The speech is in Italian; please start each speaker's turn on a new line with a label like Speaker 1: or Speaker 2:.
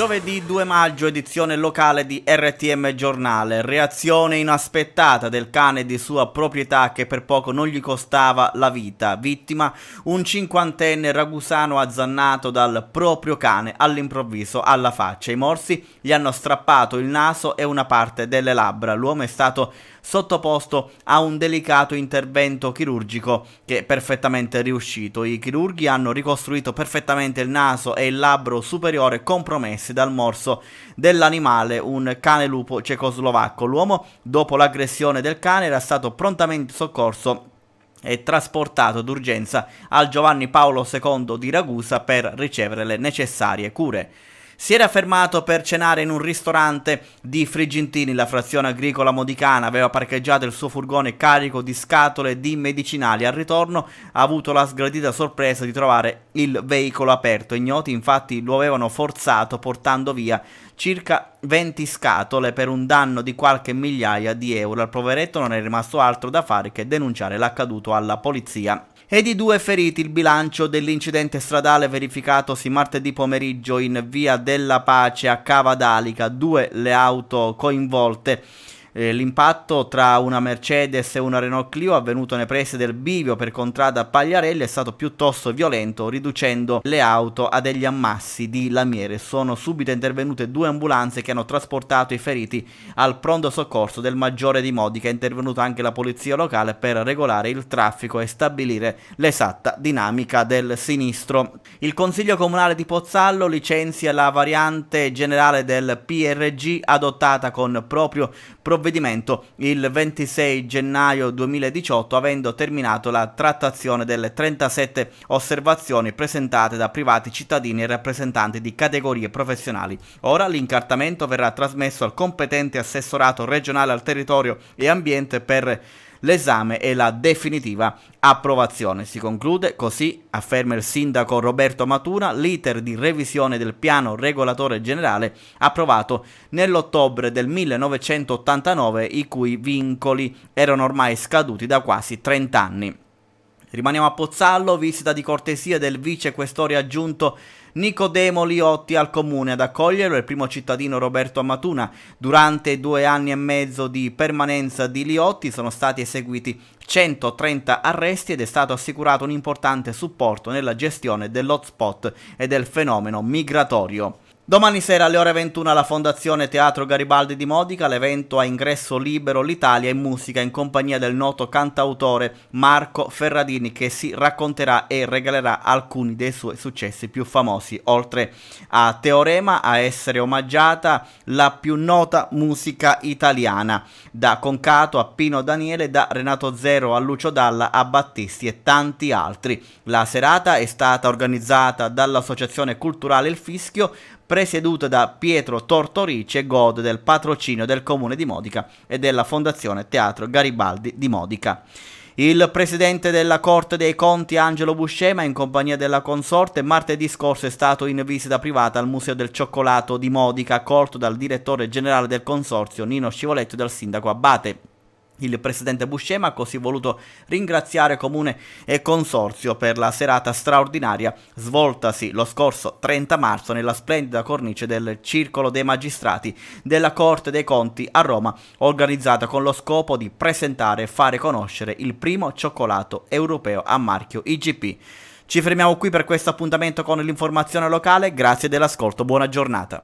Speaker 1: Giovedì 2 maggio, edizione locale di RTM Giornale. Reazione inaspettata del cane di sua proprietà che per poco non gli costava la vita. Vittima un cinquantenne ragusano azzannato dal proprio cane all'improvviso alla faccia. I morsi gli hanno strappato il naso e una parte delle labbra. L'uomo è stato sottoposto a un delicato intervento chirurgico che è perfettamente riuscito. I chirurghi hanno ricostruito perfettamente il naso e il labbro superiore compromessi morsi dal morso dell'animale, un cane lupo cecoslovacco. L'uomo, dopo l'aggressione del cane, era stato prontamente soccorso e trasportato d'urgenza al Giovanni Paolo II di Ragusa per ricevere le necessarie cure si era fermato per cenare in un ristorante di Frigentini, la frazione agricola modicana, aveva parcheggiato il suo furgone carico di scatole di medicinali. Al ritorno ha avuto la sgradita sorpresa di trovare il veicolo aperto. Ignoti infatti lo avevano forzato portando via circa 20 scatole per un danno di qualche migliaia di euro. Al poveretto non è rimasto altro da fare che denunciare l'accaduto alla polizia e di due feriti il bilancio dell'incidente stradale verificatosi martedì pomeriggio in via della Pace a Cava d'Alica, due le auto coinvolte eh, l'impatto tra una Mercedes e una Renault Clio avvenuto nei pressi del bivio per contrada a Pagliarelli è stato piuttosto violento, riducendo le auto a degli ammassi di lamiere. Sono subito intervenute due ambulanze che hanno trasportato i feriti al pronto soccorso del maggiore di Modica. È intervenuta anche la polizia locale per regolare il traffico e stabilire l'esatta dinamica del sinistro. Il Consiglio Comunale di Pozzallo licenzia la variante generale del PRG adottata con proprio provvedimento provvedimento il 26 gennaio 2018 avendo terminato la trattazione delle 37 osservazioni presentate da privati cittadini e rappresentanti di categorie professionali. Ora l'incartamento verrà trasmesso al competente assessorato regionale al territorio e ambiente per l'esame e la definitiva approvazione. Si conclude così, afferma il sindaco Roberto Matura, l'iter di revisione del piano regolatore generale approvato nell'ottobre del 1989, i cui vincoli erano ormai scaduti da quasi 30 anni. Rimaniamo a Pozzallo, visita di cortesia del vice questore aggiunto Nicodemo Liotti al comune ad accoglierlo, il primo cittadino Roberto Amatuna. Durante due anni e mezzo di permanenza di Liotti sono stati eseguiti 130 arresti ed è stato assicurato un importante supporto nella gestione dell'hotspot e del fenomeno migratorio. Domani sera alle ore 21 alla Fondazione Teatro Garibaldi di Modica l'evento ha ingresso libero l'Italia in musica in compagnia del noto cantautore Marco Ferradini che si racconterà e regalerà alcuni dei suoi successi più famosi, oltre a Teorema a essere omaggiata la più nota musica italiana, da Concato a Pino Daniele, da Renato Zero a Lucio Dalla a Battisti e tanti altri. La serata è stata organizzata dall'Associazione Culturale Il Fischio presieduta da Pietro Tortorice, gode del patrocinio del Comune di Modica e della Fondazione Teatro Garibaldi di Modica. Il presidente della Corte dei Conti Angelo Buscema in compagnia della consorte martedì scorso è stato in visita privata al Museo del Cioccolato di Modica accolto dal direttore generale del consorzio Nino Scivoletto e dal sindaco Abate il presidente Buscema ha così voluto ringraziare Comune e Consorzio per la serata straordinaria svoltasi lo scorso 30 marzo nella splendida cornice del Circolo dei Magistrati della Corte dei Conti a Roma, organizzata con lo scopo di presentare e fare conoscere il primo cioccolato europeo a marchio IGP. Ci fermiamo qui per questo appuntamento con l'informazione locale, grazie dell'ascolto, buona giornata.